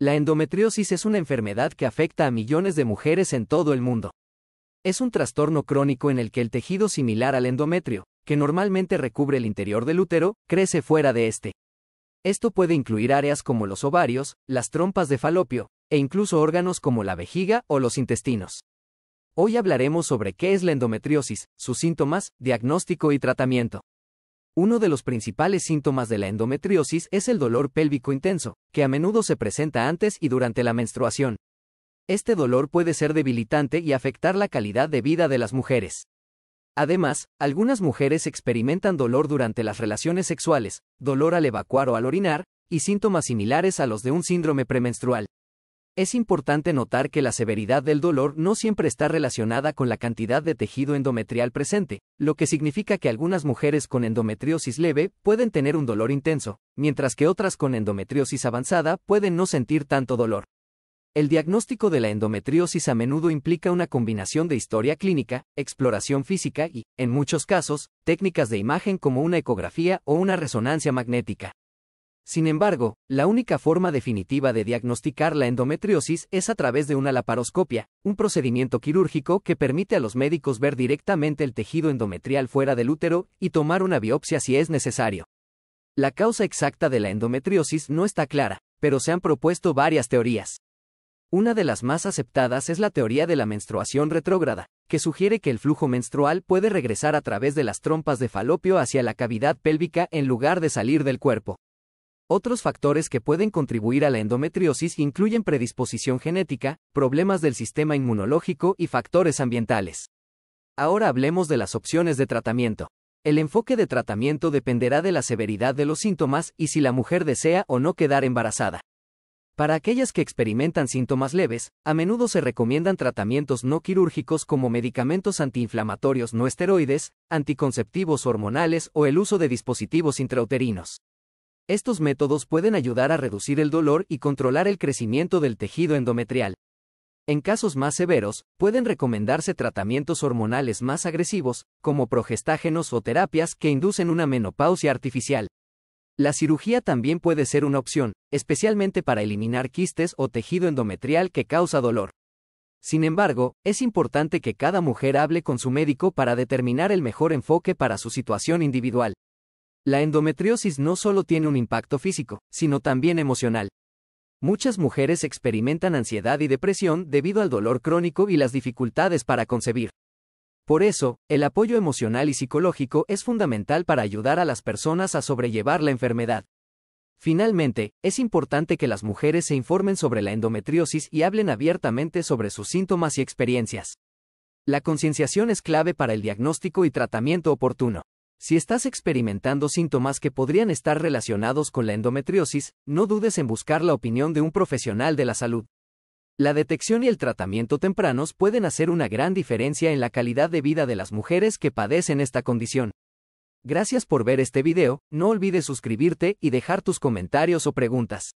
La endometriosis es una enfermedad que afecta a millones de mujeres en todo el mundo. Es un trastorno crónico en el que el tejido similar al endometrio, que normalmente recubre el interior del útero, crece fuera de este. Esto puede incluir áreas como los ovarios, las trompas de falopio, e incluso órganos como la vejiga o los intestinos. Hoy hablaremos sobre qué es la endometriosis, sus síntomas, diagnóstico y tratamiento. Uno de los principales síntomas de la endometriosis es el dolor pélvico intenso, que a menudo se presenta antes y durante la menstruación. Este dolor puede ser debilitante y afectar la calidad de vida de las mujeres. Además, algunas mujeres experimentan dolor durante las relaciones sexuales, dolor al evacuar o al orinar, y síntomas similares a los de un síndrome premenstrual. Es importante notar que la severidad del dolor no siempre está relacionada con la cantidad de tejido endometrial presente, lo que significa que algunas mujeres con endometriosis leve pueden tener un dolor intenso, mientras que otras con endometriosis avanzada pueden no sentir tanto dolor. El diagnóstico de la endometriosis a menudo implica una combinación de historia clínica, exploración física y, en muchos casos, técnicas de imagen como una ecografía o una resonancia magnética. Sin embargo, la única forma definitiva de diagnosticar la endometriosis es a través de una laparoscopia, un procedimiento quirúrgico que permite a los médicos ver directamente el tejido endometrial fuera del útero y tomar una biopsia si es necesario. La causa exacta de la endometriosis no está clara, pero se han propuesto varias teorías. Una de las más aceptadas es la teoría de la menstruación retrógrada, que sugiere que el flujo menstrual puede regresar a través de las trompas de falopio hacia la cavidad pélvica en lugar de salir del cuerpo. Otros factores que pueden contribuir a la endometriosis incluyen predisposición genética, problemas del sistema inmunológico y factores ambientales. Ahora hablemos de las opciones de tratamiento. El enfoque de tratamiento dependerá de la severidad de los síntomas y si la mujer desea o no quedar embarazada. Para aquellas que experimentan síntomas leves, a menudo se recomiendan tratamientos no quirúrgicos como medicamentos antiinflamatorios no esteroides, anticonceptivos hormonales o el uso de dispositivos intrauterinos. Estos métodos pueden ayudar a reducir el dolor y controlar el crecimiento del tejido endometrial. En casos más severos, pueden recomendarse tratamientos hormonales más agresivos, como progestágenos o terapias que inducen una menopausia artificial. La cirugía también puede ser una opción, especialmente para eliminar quistes o tejido endometrial que causa dolor. Sin embargo, es importante que cada mujer hable con su médico para determinar el mejor enfoque para su situación individual. La endometriosis no solo tiene un impacto físico, sino también emocional. Muchas mujeres experimentan ansiedad y depresión debido al dolor crónico y las dificultades para concebir. Por eso, el apoyo emocional y psicológico es fundamental para ayudar a las personas a sobrellevar la enfermedad. Finalmente, es importante que las mujeres se informen sobre la endometriosis y hablen abiertamente sobre sus síntomas y experiencias. La concienciación es clave para el diagnóstico y tratamiento oportuno. Si estás experimentando síntomas que podrían estar relacionados con la endometriosis, no dudes en buscar la opinión de un profesional de la salud. La detección y el tratamiento tempranos pueden hacer una gran diferencia en la calidad de vida de las mujeres que padecen esta condición. Gracias por ver este video, no olvides suscribirte y dejar tus comentarios o preguntas.